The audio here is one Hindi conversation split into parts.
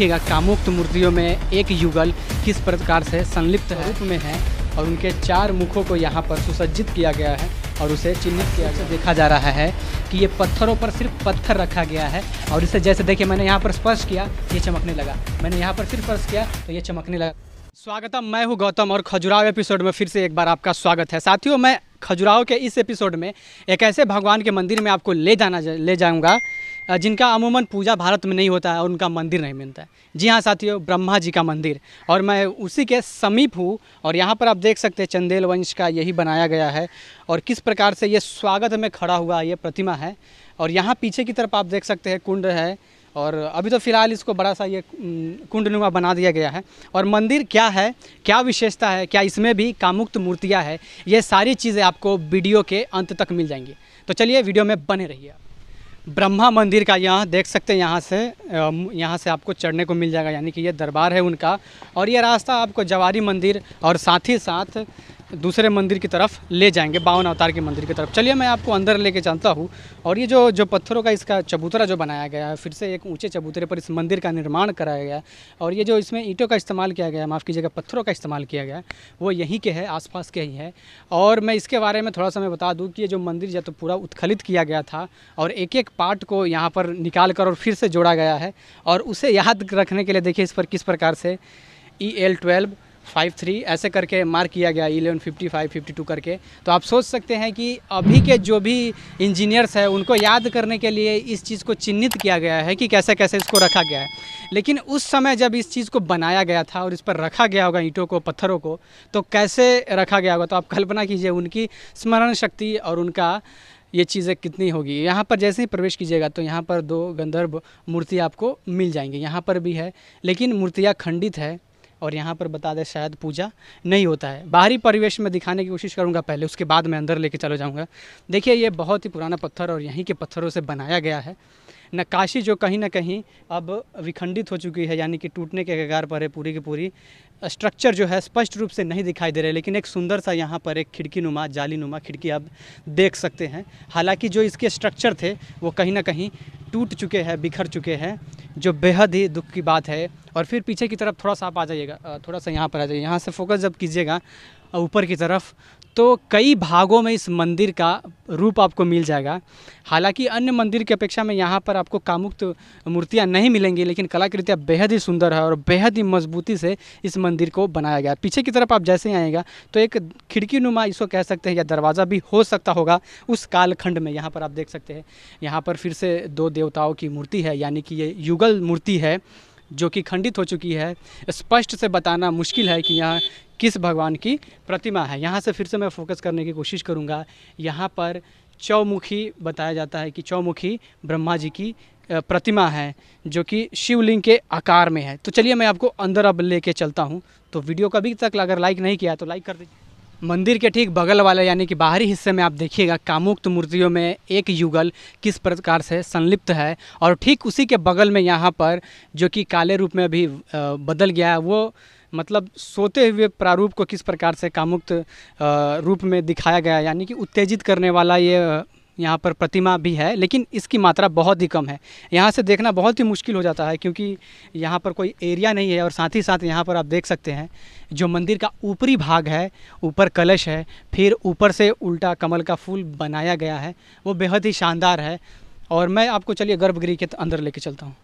देखिएगा कामुक्त मूर्तियों में एक युगल किस प्रकार से संलिप्त रूप में है और उनके चार मुखों को यहाँ पर सुसज्जित किया गया है और उसे चिन्हित किया गया देखा जा रहा है कि ये पत्थरों पर सिर्फ पत्थर रखा गया है और इसे जैसे देखिए मैंने यहाँ पर स्पर्श किया ये चमकने लगा मैंने यहाँ पर सिर्फ स्पर्श किया तो ये चमकने लगा स्वागतम मैं हूँ गौतम और खजुराव एपिसोड में फिर से एक बार आपका स्वागत है साथियों मैं खजुराव के इस एपिसोड में एक ऐसे भगवान के मंदिर में आपको ले जाना ले जाऊँगा जिनका अमूमन पूजा भारत में नहीं होता है और उनका मंदिर नहीं मिलता है जी हाँ साथियों ब्रह्मा जी का मंदिर और मैं उसी के समीप हूँ और यहाँ पर आप देख सकते हैं चंदेल वंश का यही बनाया गया है और किस प्रकार से ये स्वागत में खड़ा हुआ ये प्रतिमा है और यहाँ पीछे की तरफ आप देख सकते हैं कुंड है और अभी तो फिलहाल इसको बड़ा सा ये कुंडनुमा बना दिया गया है और मंदिर क्या है क्या विशेषता है क्या इसमें भी कामुक्त मूर्तियाँ है ये सारी चीज़ें आपको वीडियो के अंत तक मिल जाएंगी तो चलिए वीडियो में बने रहिए ब्रह्मा मंदिर का यहाँ देख सकते हैं यहाँ से यहाँ से आपको चढ़ने को मिल जाएगा यानी कि ये दरबार है उनका और ये रास्ता आपको जवारी मंदिर और साथ ही साथ दूसरे मंदिर की तरफ ले जाएंगे बावन अवतार के मंदिर की तरफ चलिए मैं आपको अंदर लेके चलता हूँ और ये जो जो पत्थरों का इसका चबूतरा जो बनाया गया है फिर से एक ऊंचे चबूतरे पर इस मंदिर का निर्माण कराया गया है और ये जो इसमें ईंटों का इस्तेमाल किया गया है माफ़ कीजिएगा पत्थरों का इस्तेमाल किया गया वो यहीं के है आसपास के ही है और मैं इसके बारे में थोड़ा सा मैं बता दूँ कि ये जो मंदिर या तो पूरा उत्खलित किया गया था और एक एक पार्ट को यहाँ पर निकाल कर और फिर से जोड़ा गया है और उसे याद रखने के लिए देखिए इस पर किस प्रकार से E L twelve five three ऐसे करके मार्क किया गया eleven fifty five fifty two करके तो आप सोच सकते हैं कि अभी के जो भी इंजीनियर्स हैं उनको याद करने के लिए इस चीज़ को चिन्हित किया गया है कि कैसे कैसे इसको रखा गया है लेकिन उस समय जब इस चीज़ को बनाया गया था और इस पर रखा गया होगा ईंटों को पत्थरों को तो कैसे रखा गया होगा तो आप कल्पना कीजिए उनकी स्मरण शक्ति और उनका ये चीज़ें कितनी होगी यहाँ पर जैसे ही प्रवेश कीजिएगा तो यहाँ पर दो गंधर्व मूर्ति आपको मिल जाएंगी यहाँ पर भी है लेकिन मूर्तियाँ खंडित है और यहाँ पर बता दें शायद पूजा नहीं होता है बाहरी परिवेश में दिखाने की कोशिश करूँगा पहले उसके बाद मैं अंदर लेके चला जाऊँगा देखिए ये बहुत ही पुराना पत्थर और यहीं के पत्थरों से बनाया गया है नक्काशी जो कहीं ना कहीं अब विखंडित हो चुकी है यानी कि टूटने के कगार पर है पूरी की पूरी स्ट्रक्चर जो है स्पष्ट रूप से नहीं दिखाई दे रहा है लेकिन एक सुंदर सा यहाँ पर एक खिड़की नुमा जाली नुमा खिड़की आप देख सकते हैं हालांकि जो इसके स्ट्रक्चर थे वो कहीं ना कहीं टूट चुके हैं बिखर चुके हैं जो बेहद ही दुख की बात है और फिर पीछे की तरफ थोड़ा सा आप आ जाइएगा थोड़ा सा यहाँ पर आ जाइए यहाँ से फोकस जब कीजिएगा ऊपर की तरफ तो कई भागों में इस मंदिर का रूप आपको मिल जाएगा हालांकि अन्य मंदिर की अपेक्षा में यहाँ पर आपको कामुक्त मूर्तियाँ नहीं मिलेंगी लेकिन कलाकृतियाँ बेहद ही सुंदर है और बेहद ही मजबूती से इस मंदिर को बनाया गया पीछे की तरफ आप जैसे ही आएगा तो एक खिड़की नुमा इसको कह सकते हैं या दरवाज़ा भी हो सकता होगा उस कालखंड में यहाँ पर आप देख सकते हैं यहाँ पर फिर से दो देवताओं की मूर्ति है यानी कि ये युगल मूर्ति है जो कि खंडित हो चुकी है स्पष्ट से बताना मुश्किल है कि यहाँ किस भगवान की प्रतिमा है यहाँ से फिर से मैं फोकस करने की कोशिश करूँगा यहाँ पर चौमुखी बताया जाता है कि चौमुखी ब्रह्मा जी की प्रतिमा है जो कि शिवलिंग के आकार में है तो चलिए मैं आपको अंदर अब लेके चलता हूँ तो वीडियो का अभी तक अगर लाइक नहीं किया तो लाइक कर दीजिए मंदिर के ठीक बगल वाले यानी कि बाहरी हिस्से में आप देखिएगा कामुक्त मूर्तियों में एक युगल किस प्रकार से संलिप्त है और ठीक उसी के बगल में यहाँ पर जो कि काले रूप में अभी बदल गया है वो मतलब सोते हुए प्रारूप को किस प्रकार से कामुक्त रूप में दिखाया गया यानी कि उत्तेजित करने वाला ये यहाँ पर प्रतिमा भी है लेकिन इसकी मात्रा बहुत ही कम है यहाँ से देखना बहुत ही मुश्किल हो जाता है क्योंकि यहाँ पर कोई एरिया नहीं है और साथ ही साथ यहाँ पर आप देख सकते हैं जो मंदिर का ऊपरी भाग है ऊपर कलश है फिर ऊपर से उल्टा कमल का फूल बनाया गया है वो बेहद ही शानदार है और मैं आपको चलिए गर्भगृह के अंदर लेके चलता हूँ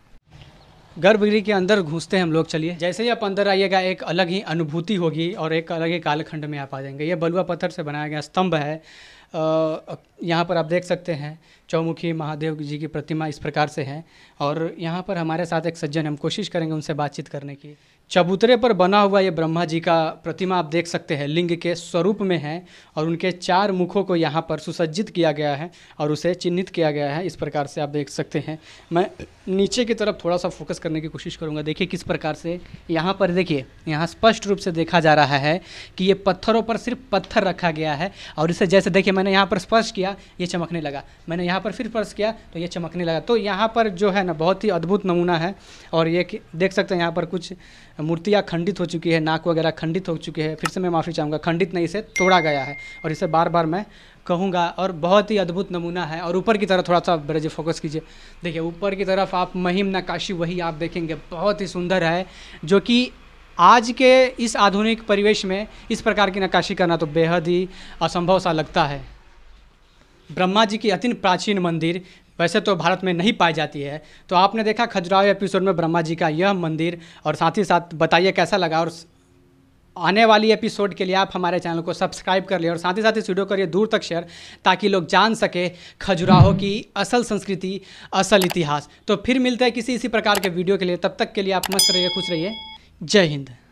गर्भगृह के अंदर घुसते हैं हम लोग चलिए जैसे ही आप अंदर आइएगा एक अलग ही अनुभूति होगी और एक अलग ही कालखंड में आप आ जाएंगे ये बलुआ पत्थर से बनाया गया स्तंभ है यहाँ पर आप देख सकते हैं चौमुखी महादेव जी की प्रतिमा इस प्रकार से है और यहाँ पर हमारे साथ एक सज्जन हम कोशिश करेंगे उनसे बातचीत करने की चबूतरे पर बना हुआ ये ब्रह्मा जी का प्रतिमा आप देख सकते हैं लिंग के स्वरूप में है और उनके चार मुखों को यहाँ पर सुसज्जित किया गया है और उसे चिन्हित किया गया है इस प्रकार से आप देख सकते हैं मैं नीचे की तरफ थोड़ा सा फोकस करने की कोशिश करूँगा देखिए किस प्रकार से यहाँ पर देखिए यहाँ स्पष्ट रूप से देखा जा रहा है कि ये पत्थरों पर सिर्फ पत्थर रखा गया है और इसे जैसे देखिए मैंने यहाँ पर स्पर्श किया ये चमकने लगा मैंने यहाँ पर फिर स्पर्श किया तो ये चमकने लगा तो यहाँ पर जो है ना बहुत ही अद्भुत नमूना है और ये देख सकते हैं यहाँ पर कुछ मूर्तियाँ खंडित हो चुकी है नाक वगैरह खंडित हो चुकी है फिर से मैं माफ़ी चाहूँगा खंडित नहीं इसे तोड़ा गया है और इसे बार बार मैं कहूँगा और बहुत ही अद्भुत नमूना है और ऊपर की तरफ थोड़ा सा ब्रजे फोकस कीजिए देखिए ऊपर की तरफ आप महिम नकाशी वही आप देखेंगे बहुत ही सुंदर है जो कि आज के इस आधुनिक परिवेश में इस प्रकार की नक्काशी करना तो बेहद ही असंभव सा लगता है ब्रह्मा जी की अति प्राचीन मंदिर वैसे तो भारत में नहीं पाई जाती है तो आपने देखा खजुराहो एपिसोड में ब्रह्मा जी का यह मंदिर और साथ ही साथ बताइए कैसा लगा और आने वाली एपिसोड के लिए आप हमारे चैनल को सब्सक्राइब कर लें और साथ ही साथ इस वीडियो करिए दूर तक शेयर ताकि लोग जान सके खजुराहो की असल संस्कृति असल इतिहास तो फिर मिलते हैं किसी इसी प्रकार के वीडियो के लिए तब तक के लिए आप मस्त रहिए खुश रहिए जय हिंद